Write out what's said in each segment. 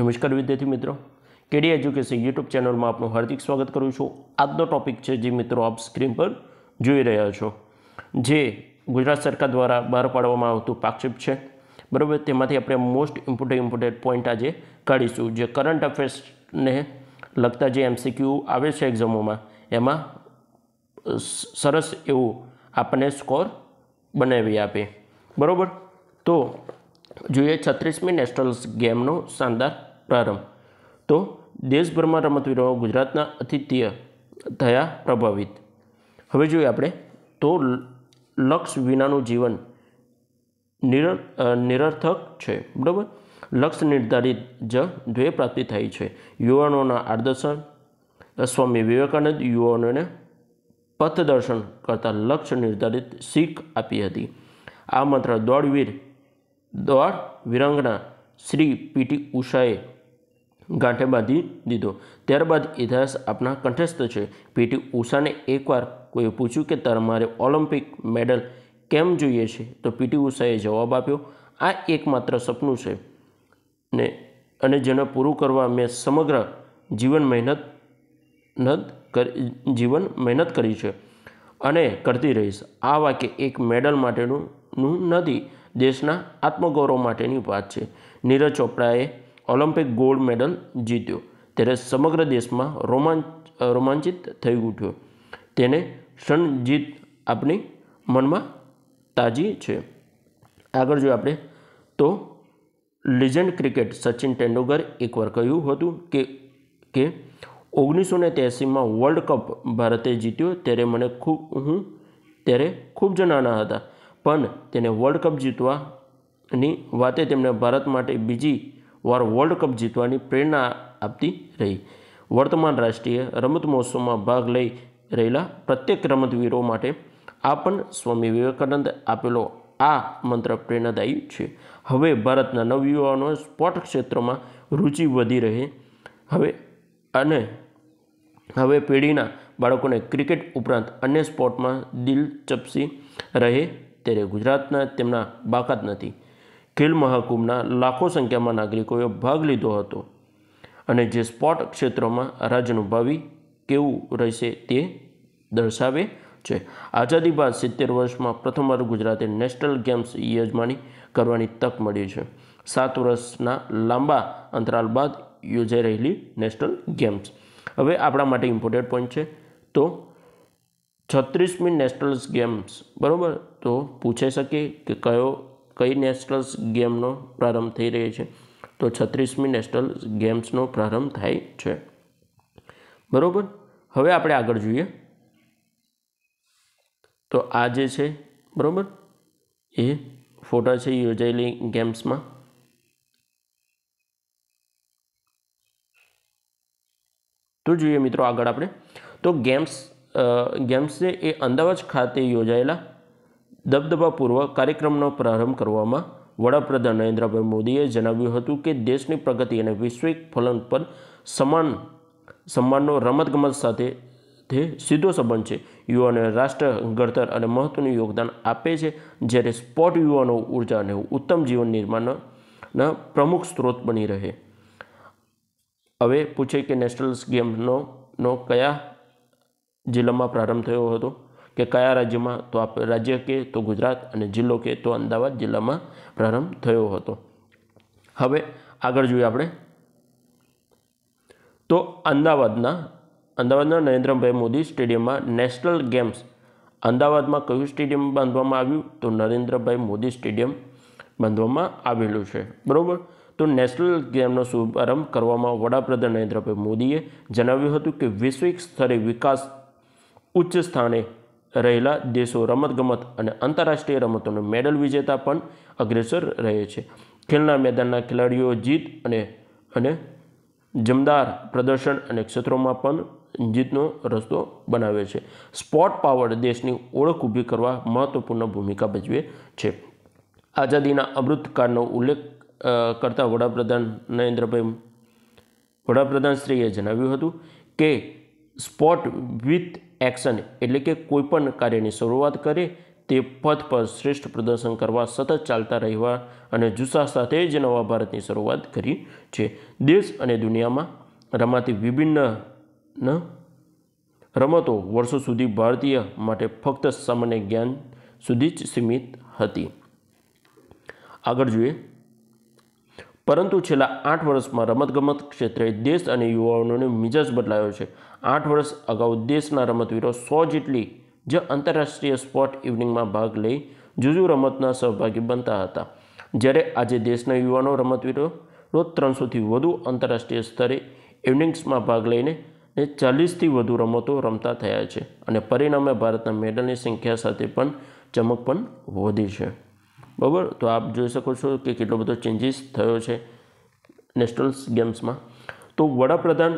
નમસ્કાર વિદ્યાર્થી મિત્રો કેડી એજ્યુકેશન યુટ્યુબ ચેનલમાં આપનું હાર્દિક સ્વાગત કરું છું આજનો ટોપિક છે જે મિત્રો આપ સ્ક્રીન પર જોઈ રહ્યા છો જે ગુજરાત સરકાર દ્વારા બહાર પાડવામાં આવતું પાક્ષિપ છે બરાબર તેમાંથી આપણે મોસ્ટ ઇમ્પોર્ટન્ટ ઇમ્પોર્ટન્ટ પોઈન્ટ આજે કાઢીશું જે કરંટ અફેર્સને લગતા જે એમસીક્યુ આવે છે એક્ઝામોમાં એમાં સરસ એવું આપણને સ્કોર બનાવી આપે બરાબર તો જોઈએ છત્રીસમી નેશનલ ગેમનો શાનદાર પ્રારંભ તો દેશભરમાં રમતવીરો ગુજરાતના અતિથિય થયા પ્રભાવિત હવે જોઈએ આપણે તો લક્ષ વિનાનું જીવન નિર નિરર્થક છે બરાબર લક્ષ નિર્ધારિત જ દ્વે પ્રાપ્તિ થાય છે યુવાનોના આદર્શન સ્વામી વિવેકાનંદ યુવાનોને પથદર્શન કરતાં લક્ષ્ય નિર્ધારિત શીખ આપી હતી આ માત્ર દોડવીર દ્વાર વિરંગના શ્રી પીટી ઉષાએ ગાંઠે બાંધી દીધો ત્યારબાદ ઇતિહાસ આપના કંઠસ્થ છે પીટી ઉષાને એકવાર કોઈએ પૂછ્યું કે તમારે ઓલિમ્પિક મેડલ કેમ જોઈએ છે તો પીટી ઉષાએ જવાબ આપ્યો આ એકમાત્ર સપનું છે ને અને જેને પૂરું કરવા મેં સમગ્ર જીવન મહેનત કરી જીવન મહેનત કરી છે અને કરતી રહીશ આ વાક્ય એક મેડલ માટેનું નથી દેશના આત્મગૌરવ માટેની વાત છે નીરજ ચોપડાએ ઓલિમ્પિક ગોલ્ડ મેડલ જીત્યો ત્યારે સમગ્ર દેશમાં રોમાંચ રોમાંચિત થઈ ઉઠ્યો તેને ક્ષણ જીત આપણી મનમાં તાજી છે આગળ જોઈએ આપણે તો લિજન્ડ ક્રિકેટ સચિન તેંડુલકર એકવાર કહ્યું હતું કે કે ઓગણીસો ને ત્યાસીમાં વર્લ્ડ કપ ભારતે જીત્યો ત્યારે મને ખૂબ હું ત્યારે ખૂબ જ નાના હતા પણ તેને વર્લ્ડ કપ જીતવાની વાતે તેમણે ભારત માટે બીજી વાર વર્લ્ડ કપ જીતવાની પ્રેરણા આપતી રહી વર્તમાન રાષ્ટ્રીય રમત મહોત્સવમાં ભાગ લઈ રહેલા પ્રત્યેક રમતવીરો માટે આ પણ સ્વામી વિવેકાનંદ આપેલો આ મંત્ર પ્રેરણાદાયી છે હવે ભારતના નવયુવાનો સ્પોર્ટ ક્ષેત્રમાં રુચિ વધી રહે હવે અને હવે પેઢીના બાળકોને ક્રિકેટ ઉપરાંત અન્ય સ્પોર્ટમાં દિલચપસી રહે ત્યારે ગુજરાતના તેમના બાકાત નથી ખેલ મહાકુંભના લાખો સંખ્યામાં નાગરિકોએ ભાગ લીધો હતો અને જે સ્પોર્ટ ક્ષેત્રમાં રાજ્યનું ભાવિ કેવું રહેશે તે દર્શાવે છે આઝાદી બાદ સિત્તેર વર્ષમાં પ્રથમવાર ગુજરાતે નેશનલ ગેમ્સ યજમાની કરવાની તક મળી છે સાત વર્ષના લાંબા અંતરાલ બાદ યોજાઈ રહેલી નેશનલ ગેમ્સ હવે આપણા માટે ઇમ્પોર્ટન્ટ પોઈન્ટ છે તો છત્રીસમી નેશનલ્સ ગેમ્સ બરાબર તો પૂછાઈ શકે કે કયો કઈ નેશનલ્સ ગેમનો પ્રારંભ થઈ રહ્યો છે તો છત્રીસમી નેશનલ ગેમ્સનો પ્રારંભ થાય છે બરાબર હવે આપણે આગળ જોઈએ તો આ જે છે બરાબર એ ફોટા છે યોજાયેલી ગેમ્સમાં તો જોઈએ મિત્રો આગળ આપણે તો ગેમ્સ ગેમ્સ છે એ અમદાવાદ ખાતે યોજાયેલા દબદબાપૂર્વક કાર્યક્રમનો પ્રારંભ કરવામાં વડાપ્રધાન નરેન્દ્રભાઈ મોદીએ જણાવ્યું હતું કે દેશની પ્રગતિ અને વૈશ્વિક ફલન પર સમાન સન્માનનો રમતગમત સાથે તે સીધો સંબંધ છે યુવાનોએ રાષ્ટ્ર ઘડતર અને મહત્ત્વનું યોગદાન આપે છે જ્યારે સ્પોર્ટ યુવાનો ઉર્જા અને ઉત્તમ જીવન નિર્માણના પ્રમુખ સ્ત્રોત બની રહે હવે પૂછે કે નેશનલ્સ ગેમનો નો કયા જિલ્લામાં પ્રારંભ થયો હતો કે કયા રાજ્યમાં તો આ રાજ્ય કે તો ગુજરાત અને જિલ્લો કે તો અમદાવાદ જિલ્લામાં પ્રારંભ થયો હતો હવે આગળ જોઈએ આપણે તો અમદાવાદના અમદાવાદના નરેન્દ્રભાઈ મોદી સ્ટેડિયમમાં નેશનલ ગેમ્સ અમદાવાદમાં કયું સ્ટેડિયમ બાંધવામાં આવ્યું તો નરેન્દ્રભાઈ મોદી સ્ટેડિયમ બાંધવામાં આવેલું છે બરાબર તો નેશનલ ગેમનો શુભારંભ કરવામાં વડાપ્રધાન નરેન્દ્રભાઈ મોદીએ જણાવ્યું હતું કે વૈશ્વિક સ્તરે વિકાસ ઉચ્ચ સ્થાને રહેલા દેશો રમતગમત અને આંતરરાષ્ટ્રીય રમતોનો મેડલ વિજેતા પણ અગ્રેસર રહે છે ખેલના મેદાનના ખેલાડીઓ જીત અને અને જમદાર પ્રદર્શન અને ક્ષેત્રોમાં પણ જીતનો રસ્તો બનાવે છે સ્પોર્ટ પાવર દેશની ઓળખ ઊભી કરવા મહત્વપૂર્ણ ભૂમિકા ભજવે છે આઝાદીના અમૃતકાળનો ઉલ્લેખ કરતા વડાપ્રધાન નરેન્દ્રભાઈ વડાપ્રધાન શ્રીએ જણાવ્યું હતું કે સ્પોટ વિથ એક્શન એટલે કે કોઈપણ કાર્યની શરૂઆત કરે તે પથ પર શ્રેષ્ઠ પ્રદર્શન કરવા સતત ચાલતા રહેવા અને જુસ્સા સાથે જ નવા ભારતની શરૂઆત કરી છે દેશ અને દુનિયામાં રમાતી વિભિન્ન રમતો વર્ષો સુધી ભારતીય માટે ફક્ત સામાન્ય જ્ઞાન સુધી જ સીમિત હતી આગળ જોઈએ પરંતુ છેલ્લા આઠ વર્ષમાં રમતગમત ક્ષેત્રે દેશ અને યુવાઓનો મિજાજ બદલાયો છે આઠ વર્ષ અગાઉ દેશના રમતવીરો સો જેટલી જ આંતરરાષ્ટ્રીય સ્પોર્ટ ઇવનિંગમાં ભાગ લઈ જુજુ રમતના સહભાગી બનતા હતા જ્યારે આજે દેશના યુવાનો રમતવીરો રોજ ત્રણસોથી વધુ આંતરરાષ્ટ્રીય સ્તરે ઇવનિંગ્સમાં ભાગ લઈને ને ચાલીસથી વધુ રમતો રમતા થયા છે અને પરિણામે ભારતના મેડલની સંખ્યા સાથે પણ ચમક પણ વધી છે બરાબર તો આપ જોઈ શકો છો કે કેટલો બધો ચેન્જીસ થયો છે નેશનલ્સ ગેમ્સમાં તો વડાપ્રધાન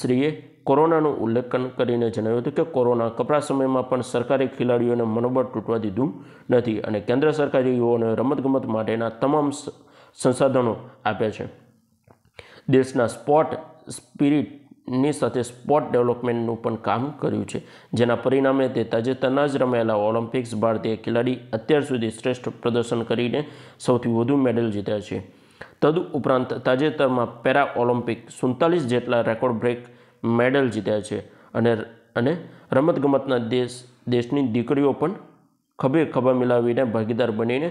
શ્રીએ કોરોનાનું ઉલ્લેખન કરીને જણાવ્યું હતું કે કોરોના કપરા સમયમાં પણ સરકારી ખેલાડીઓને મનોબળ તૂટવા દીધું નથી અને કેન્દ્ર સરકારે યુવાઓને રમતગમત માટેના તમામ સંસાધનો આપ્યા છે દેશના સ્પોર્ટ સ્પિરિટની સાથે સ્પોર્ટ ડેવલપમેન્ટનું પણ કામ કર્યું છે જેના પરિણામે તે તાજેતરના જ રમાયેલા ઓલિમ્પિક્સ ભારતીય ખેલાડી અત્યાર સુધી શ્રેષ્ઠ પ્રદર્શન કરીને સૌથી વધુ મેડલ જીત્યા છે તદ ઉપરાંત તાજેતરમાં પેરા ઓલિમ્પિક સુડતાલીસ જેટલા રેકોર્ડ બ્રેક મેડલ જીત્યા છે અને અને રમતગમતના દેશ દેશની દીકરીઓ પણ ખભે ખભા મિલાવીને ભાગીદાર બનીને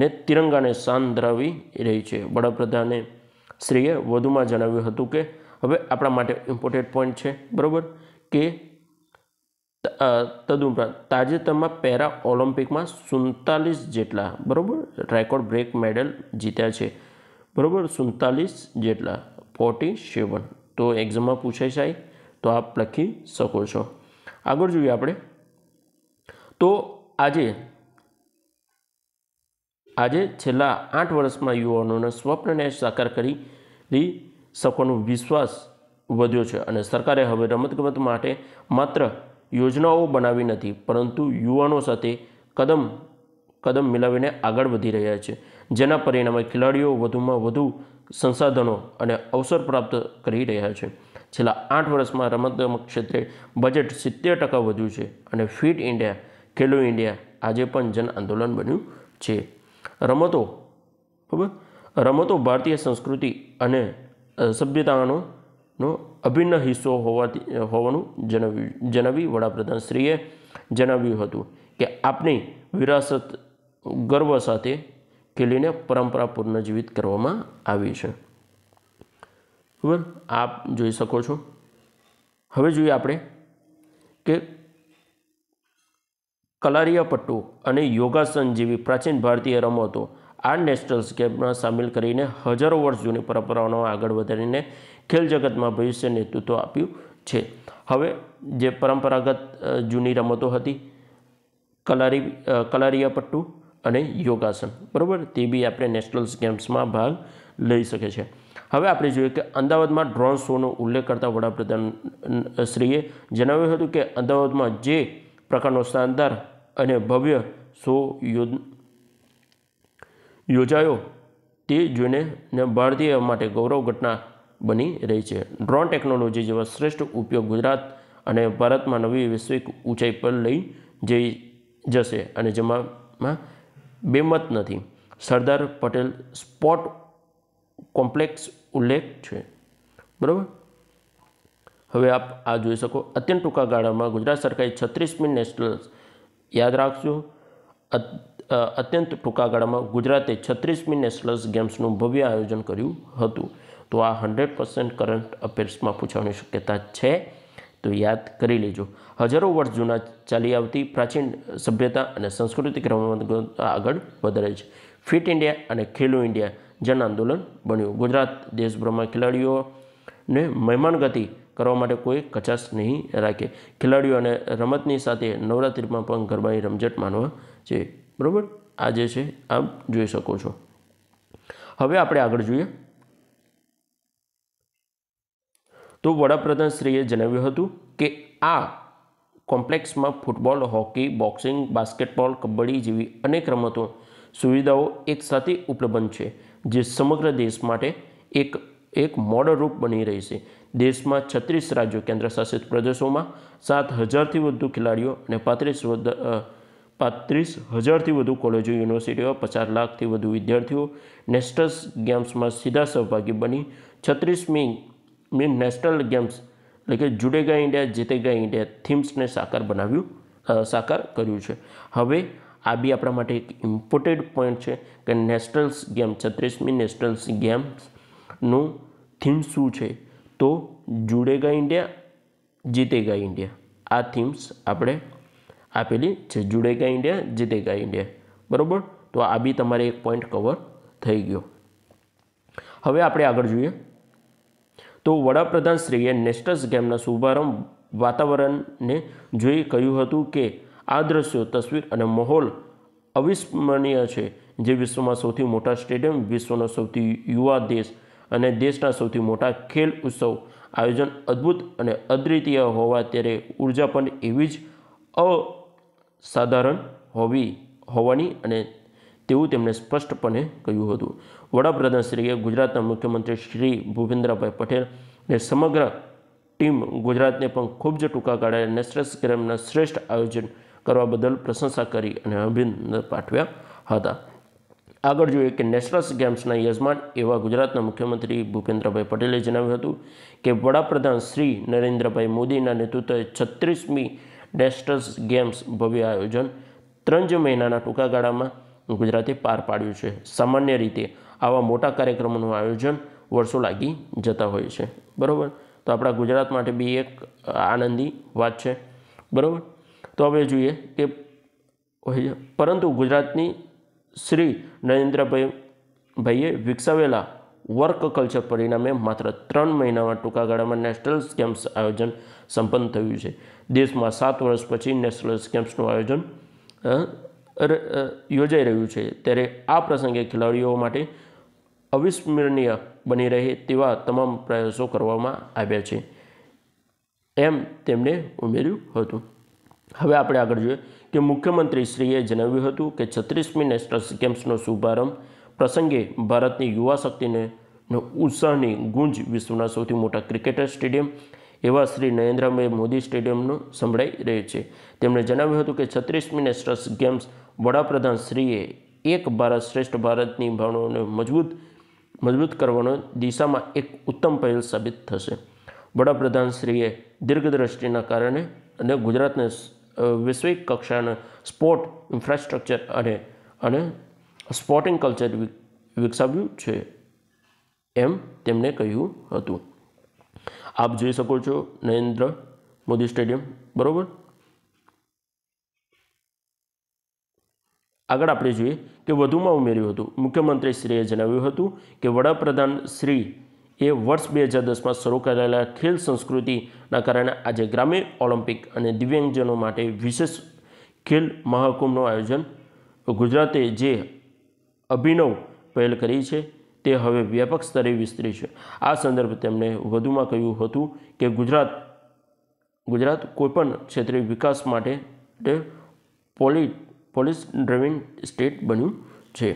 ને તિરંગાને શાન ધરાવી રહી છે વડાપ્રધાને શ્રીએ વધુમાં જણાવ્યું હતું કે હવે આપણા માટે ઇમ્પોર્ટન્ટ પોઈન્ટ છે બરાબર કે તદુપરાંત તાજેતરમાં પેરા ઓલિમ્પિકમાં સુડતાલીસ જેટલા બરાબર રેકોર્ડ બ્રેક મેડલ જીત્યા છે બરાબર સુડતાલીસ જેટલા ફોર્ટી સેવન તો એક્ઝામમાં પૂછાય જાય તો આપ લખી શકો છો આગળ જોઈએ આપણે તો આજે આજે છેલ્લા આઠ વર્ષમાં યુવાનોના સ્વપ્નને સાકાર કરી શકવાનો વિશ્વાસ વધ્યો છે અને સરકારે હવે રમતગમત માટે માત્ર યોજનાઓ બનાવી નથી પરંતુ યુવાનો સાથે કદમ કદમ મિલાવીને આગળ વધી રહ્યા છે જેના પરિણામે ખેલાડીઓ વધુમાં વધુ સંસાધનો અને અવસર પ્રાપ્ત કરી રહ્યા છે છેલ્લા આઠ વર્ષમાં રમતગમત ક્ષેત્રે બજેટ સિત્તેર ટકા વધ્યું છે અને ફિટ ઇન્ડિયા ખેલો ઇન્ડિયા આજે પણ જન આંદોલન બન્યું છે રમતો બરાબર રમતો ભારતીય સંસ્કૃતિ અને સભ્યતાનો નો અભિન્ન હિસ્સો હોવાથી હોવાનું જણાવ્યું જણાવી વડાપ્રધાનશ્રીએ જણાવ્યું હતું કે આપની વિરાસત ગર્વ સાથે ખીલીને પરંપરા પુનર્જીવિત કરવામાં આવી છે હવે આપ જોઈ શકો છો હવે જોઈએ આપણે કે કલારિયા અને યોગાસન જેવી પ્રાચીન ભારતીય રમતો આ નેશનલ સ્કેપમાં સામેલ કરીને હજારો વર્ષ જૂની પરંપરાઓનો આગળ વધારીને ખેલ જગતમાં ભવિષ્ય નેતૃત્વ આપ્યું છે હવે જે પરંપરાગત જૂની રમતો હતી કલારી કલારિયા અને યોગાસન બરાબર તે બી આપણે નેશનલ ગેમ્સમાં ભાગ લઈ શકે છે હવે આપણે જોઈએ કે અમદાવાદમાં ડ્રોન શોનો ઉલ્લેખ કરતા વડાપ્રધાન શ્રીએ જણાવ્યું હતું કે અમદાવાદમાં જે પ્રકારનો શાનદાર અને ભવ્ય શો યોજાયો તે જોઈને ને ભારતીય માટે ગૌરવ ઘટના બની રહી છે ડ્રોન ટેકનોલોજી જેવા શ્રેષ્ઠ ઉપયોગ ગુજરાત અને ભારતમાં નવી વૈશ્વિક ઊંચાઈ પર લઈ જઈ જશે અને જેમાં બેમત નથી સરદાર પટેલ સ્પોટ કોમ્પ્લેક્સ ઉલ્લેખ છે બરાબર હવે આપ આ જોઈ શકો અત્યંત ટૂંકા ગાળામાં ગુજરાત સરકારે છત્રીસમી નેશનલ યાદ રાખજો અત્યંત ટૂંકા ગાળામાં ગુજરાતે છત્રીસમી નેશનલ્સ ગેમ્સનું ભવ્ય આયોજન કર્યું હતું તો આ હંડ્રેડ પર્સન્ટ કરંટ અફેર્સમાં પૂછવાની શક્યતા છે તો યાદ કરી લેજો હજારો વર્ષ જૂના ચાલી આવતી પ્રાચીન સભ્યતા અને સાંસ્કૃતિક રમત આગળ વધારે છે ફિટ ઇન્ડિયા અને ખેલો ઇન્ડિયા જન આંદોલન બન્યું ગુજરાત દેશભરમાં ખેલાડીઓને મહેમાન ગતિ કરવા માટે કોઈ કચાશ નહીં રાખે ખેલાડીઓ અને રમતની સાથે નવરાત્રિમાં પણ ગરબાની રમઝટ માનવા છે બરાબર આ જે છે આપ જોઈ શકો છો હવે આપણે આગળ જોઈએ તો વડાપ્રધાનશ્રીએ જણાવ્યું હતું કે આ કોમ્પ્લેક્સમાં football hockey boxing basketball kabaddi જેવી અનેક રમતો સુવિધાઓ એકસાથે ઉપલબ્ધ છે જે સમગ્ર દેશ માટે એક એક રૂપ બની રહેશે દેશમાં છત્રીસ રાજ્યો કેન્દ્ર શાસિત પ્રદેશોમાં સાત હજારથી વધુ ખેલાડીઓ અને પાંત્રીસ પાંત્રીસ હજારથી વધુ કોલેજો યુનિવર્સિટીઓ પચાસ લાખથી વધુ વિદ્યાર્થીઓ નેશનલ ગેમ્સમાં સીધા સહભાગી બની છત્રીસમી મેં નેશનલ ગેમ્સ એટલે કે જુડેગા ઇન્ડિયા જીતેગા ઇન્ડિયા થીમ્સને સાકાર બનાવ્યું સાકાર કર્યું છે હવે આ બી આપણા માટે એક ઇમ્પોર્ટન્ટ પોઈન્ટ છે કે નેશનલ્સ ગેમ છત્રીસમી નેશનલ્સ ગેમ્સનું થીમ શું છે તો જુડેગા ઇન્ડિયા જીતેગા ઇન્ડિયા આ થીમ્સ આપણે આપેલી છે જુડેગા ઇન્ડિયા જીતેગા ઇન્ડિયા બરાબર તો આ બી તમારે એક પોઈન્ટ કવર થઈ ગયો હવે આપણે આગળ જોઈએ તો વડાપ્રધાનશ્રીએ નેસ્ટસ ગેમના શુભારંભ વાતાવરણને જોઈ કહ્યું હતું કે આ દ્રશ્યો તસવીર અને માહોલ અવિસ્મરણીય છે જે વિશ્વમાં સૌથી મોટા સ્ટેડિયમ વિશ્વનો સૌથી યુવા દેશ અને દેશના સૌથી મોટા ખેલ ઉત્સવ આયોજન અદ્ભુત અને અદ્વિતીય હોવા ત્યારે ઉર્જા પણ એવી જ અસાધારણ હોવી હોવાની અને તેવું તેમણે સ્પષ્ટપણે કહ્યું હતું વડાપ્રધાનશ્રીએ ગુજરાતના મુખ્યમંત્રી શ્રી ભૂપેન્દ્રભાઈ પટેલ ને સમગ્ર ટીમ ગુજરાતને પણ ખૂબ જ ટૂંકા ગાળે નેશનલ ગેમના શ્રેષ્ઠ આયોજન કરવા બદલ પ્રશંસા કરી અને અભિનંદન પાઠવ્યા હતા આગળ જોઈએ કે નેશનલ્સ ગેમ્સના યજમાન એવા ગુજરાતના મુખ્યમંત્રી ભૂપેન્દ્રભાઈ પટેલે જણાવ્યું હતું કે વડાપ્રધાન શ્રી નરેન્દ્રભાઈ મોદીના નેતૃત્વે છત્રીસમી નેશનલ્સ ગેમ્સ ભવ્ય આયોજન ત્રણ જ મહિનાના ટૂંકા ગાળામાં ગુજરાતે પાર પાડ્યું છે સામાન્ય રીતે આવા મોટા કાર્યક્રમોનું આયોજન વર્ષો લાગી જતા હોય છે બરાબર તો આપણા ગુજરાત માટે બી એક આનંદી વાત છે બરાબર તો હવે જોઈએ કે પરંતુ ગુજરાતની શ્રી નરેન્દ્રભાઈ ભાઈએ વિકસાવેલા વર્ક કલ્ચર પરિણામે માત્ર ત્રણ મહિનામાં ટૂંકા ગાળામાં નેશનલ સ્કેમ્પ્સ આયોજન સંપન્ન થયું છે દેશમાં સાત વર્ષ પછી નેશનલ સ્કેમ્પ્સનું આયોજન યોજાઈ રહ્યું છે ત્યારે આ પ્રસંગે ખેલાડીઓ માટે અવિસ્મરણીય બની રહે તેવા તમામ પ્રયાસો કરવામાં આવ્યા છે એમ તેમણે ઉમેર્યું હતું હવે આપણે આગળ જોઈએ કે મુખ્યમંત્રીશ્રીએ જણાવ્યું હતું કે છત્રીસમી નેશનલ ગેમ્સનો શુભારંભ પ્રસંગે ભારતની યુવા શક્તિને ઉત્સાહની ગુંજ વિશ્વના સૌથી મોટા ક્રિકેટર સ્ટેડિયમ એવા શ્રી નરેન્દ્રભાઈ મોદી સ્ટેડિયમનું સંભળાઈ રહે છે તેમણે જણાવ્યું હતું કે છત્રીસમી નેશનલ ગેમ્સ વડાપ્રધાન શ્રીએ એક ભારત શ્રેષ્ઠ ભારતની ભાવનાઓને મજબૂત મજબૂત કરવાનો દિશામાં એક ઉત્તમ પહેલ સાબિત થશે વડાપ્રધાન શ્રીએ દીર્ઘદ્રષ્ટિના કારણે અને ગુજરાતને વૈશ્વિક કક્ષાના સ્પોર્ટ ઇન્ફ્રાસ્ટ્રક્ચર અને અને સ્પોર્ટિંગ કલ્ચર વિકસાવ્યું છે એમ તેમણે કહ્યું હતું આપ જોઈ શકો છો નરેન્દ્ર મોદી સ્ટેડિયમ બરાબર આગળ આપણે જોઈએ કે વધુમાં ઉમેર્યું હતું મુખ્યમંત્રીશ્રીએ જણાવ્યું હતું કે વડાપ્રધાન શ્રી એ વર્ષ બે હજાર દસમાં શરૂ કરેલા ખેલ સંસ્કૃતિના કારણે આજે ગ્રામીણ ઓલિમ્પિક અને દિવ્યાંગજનો માટે વિશેષ ખેલ મહાકુંભનું આયોજન ગુજરાતે જે અભિનવ પહેલ કરી છે તે હવે વ્યાપક સ્તરે વિસ્તરી છે આ સંદર્ભે તેમણે વધુમાં કહ્યું હતું કે ગુજરાત ગુજરાત કોઈપણ ક્ષેત્રે વિકાસ માટે પોલિટ પોલીસ ડ્રાઇવિંગ સ્ટેટ બન્યું છે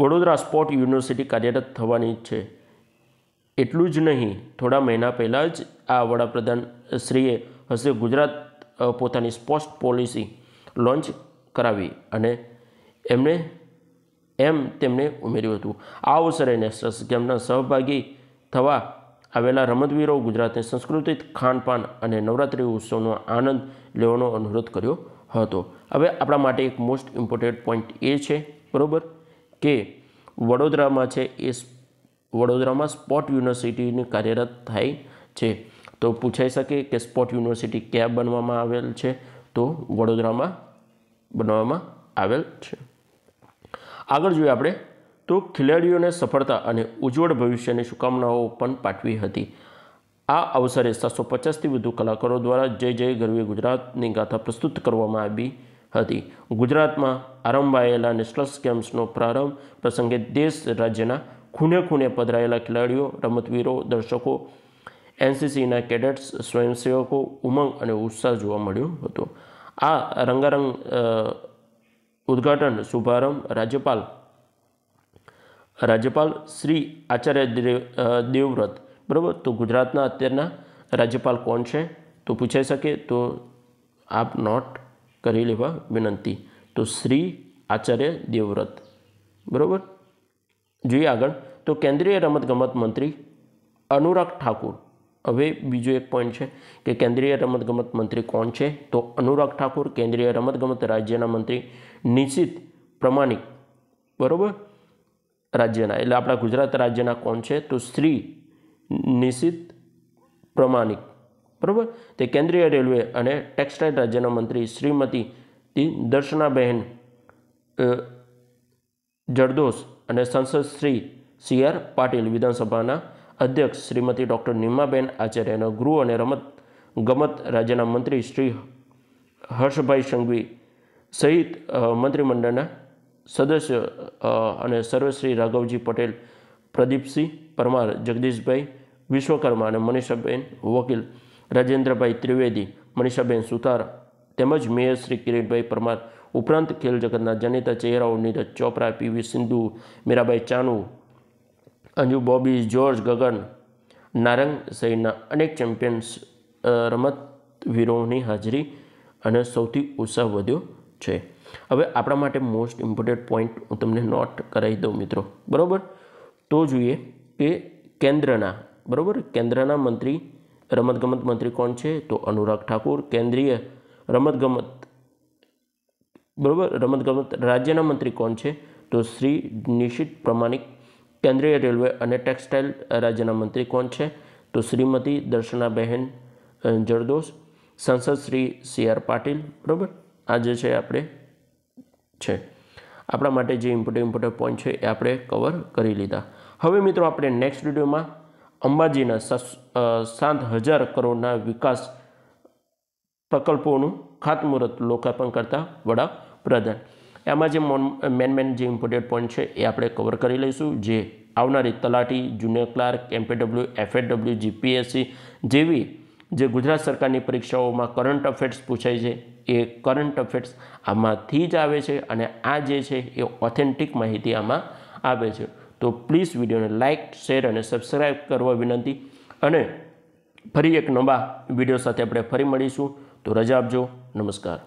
વડોદરા સ્પોર્ટ યુનિવર્સિટી કાર્યરત થવાની છે એટલું જ નહીં થોડા મહિના પહેલાં જ આ વડાપ્રધાન શ્રીએ હશે ગુજરાત પોતાની સ્પોર્ટ પોલિસી લોન્ચ કરાવી અને એમને એમ તેમણે ઉમેર્યું હતું આ અવસરે નેશનલ ગેમના સહભાગી થવા આવેલા રમતવીરો ગુજરાતની સંસ્કૃતિ ખાનપાન અને નવરાત્રિ ઉત્સવનો આનંદ લેવાનો અનુરોધ કર્યો હતો હવે આપણા માટે એક મોસ્ટ ઇમ્પોર્ટન્ટ પોઈન્ટ એ છે બરાબર કે વડોદરામાં છે એ વડોદરામાં સ્પોર્ટ યુનિવર્સિટીની કાર્યરત થાય છે તો પૂછાઈ શકે કે સ્પોટ યુનિવર્સિટી ક્યાં બનવામાં આવેલ છે તો વડોદરામાં બનાવવામાં આવેલ છે આગળ જોઈએ આપણે તો ખેલાડીઓને સફળતા અને ઉજ્જવળ ભવિષ્યની શુભકામનાઓ પણ પાઠવી હતી આ અવસરે સાતસો પચાસથી વધુ કલાકારો દ્વારા જય જય ગરવે ગુજરાતની ગાથા પ્રસ્તુત કરવામાં આવી હતી ગુજરાતમાં આરંભાયેલા નેશનલ ગેમ્સનો પ્રારંભ પ્રસંગે દેશ રાજ્યના ખૂને ખૂને પધરાયેલા ખેલાડીઓ રમતવીરો દર્શકો એનસીસીના કેડેટ્સ સ્વયંસેવકો ઉમંગ અને ઉત્સાહ જોવા મળ્યો હતો આ રંગારંગ ઉદ્ઘાટન શુભારંભ રાજ્યપાલ રાજ્યપાલ શ્રી આચાર્ય દેવ દેવવ્રત બરાબર તો ગુજરાતના અત્યારના રાજ્યપાલ કોણ છે તો પૂછાઈ શકે તો આપ નોટ કરી લેવા વિનંતી તો શ્રી આચાર્ય દેવવ્રત બરાબર જોઈએ આગળ તો કેન્દ્રીય રમતગમત મંત્રી અનુરાગ ઠાકુર હવે બીજો એક પોઈન્ટ છે કે કેન્દ્રીય રમતગમત મંત્રી કોણ છે તો અનુરાગ ઠાકુર કેન્દ્રીય રમતગમત રાજ્યના મંત્રી નિશિત પ્રમાણિક બરાબર રાજ્યના એટલે આપણા ગુજરાત રાજ્યના કોણ છે તો શ્રી નિશિત પ્રમાણિક બરાબર તે કેન્દ્રીય રેલવે અને ટેક્સટાઇલ રાજ્યના મંત્રી શ્રીમતી દર્શનાબહેન જરદોશ અને સંસદ શ્રી સી આર પાટીલ વિધાનસભાના અધ્યક્ષ શ્રીમતી ડૉક્ટર નિમાબેન આચાર્યના ગૃહ અને રમત ગમત રાજ્યના મંત્રી શ્રી હર્ષભાઈ સંઘવી સહિત મંત્રીમંડળના સદસ્ય અને સર્વશ્રી રાઘવજી પટેલ પ્રદીપસિંહ પરમાર જગદીશભાઈ વિશ્વકર્મા અને મનીષાબેન વકીલ રાજેન્દ્રભાઈ ત્રિવેદી મનીષાબેન સુતાર તેમજ મેયર શ્રી કિરીટભાઈ પરમાર ઉપરાંત ખેલ જગતના જાણીતા ચહેરાઓ નીરજ ચોપરા પીવી સિંધુ મીરાબાઈ ચાનુ અંજુ બોબી જ્યોર્જ ગગન નારંગ સહિતના અનેક ચેમ્પિયન્સ રમતવીરોની હાજરી અને સૌથી ઉત્સાહ વધ્યો છે હવે આપણા માટે મોસ્ટ ઇમ્પોર્ટન્ટ પોઈન્ટ હું તમને નોટ કરાવી દઉં મિત્રો બરાબર તો જોઈએ કે કેન્દ્રના બરાબર કેન્દ્રના મંત્રી રમતગમત મંત્રી કોણ છે તો અનુરાગ ઠાકુર કેન્દ્રીય રમતગમત બરાબર રમતગમત રાજ્યના મંત્રી કોણ છે તો શ્રી નિશિત પ્રમાણિક કેન્દ્રીય રેલવે અને ટેક્સટાઇલ રાજ્યના મંત્રી કોણ છે તો શ્રીમતી દર્શનાબહેન જરદોશ સાંસદ શ્રી સી આર પાટીલ બરાબર આ જે છે આપણે છે આપણા માટે જે ઇમ્પોર્ટન્ટ ઇમ્પોર્ટન્ટ પોઈન્ટ છે એ આપણે કવર કરી લીધા હવે મિત્રો આપણે નેક્સ્ટ વિડીયોમાં અંબાજીના સાત હજાર કરોડના વિકાસ પ્રકલ્પોનું ખાતમુહૂર્ત લોકાર્પણ કરતા વડાપ્રધાન એમાં જે મેન મેન જે ઇમ્પોર્ટન્ટ પોઈન્ટ છે એ આપણે કવર કરી લઈશું જે આવનારી તલાટી junior clerk MPW FAW GPSC જેવી જે ગુજરાત સરકારની પરીક્ષાઓમાં કરંટ અફેર્સ પૂછાય છે એ કરંટ અફેર્સ આમાંથી જ આવે છે અને આ જે છે એ ઓથેન્ટિક માહિતી આમાં આવે છે તો પ્લીઝ વિડીયોને લાઇક શેર અને સબસ્ક્રાઈબ કરવા વિનંતી અને ફરી એક નવા વિડીયો સાથે આપણે ફરી મળીશું તો રજા આપજો નમસ્કાર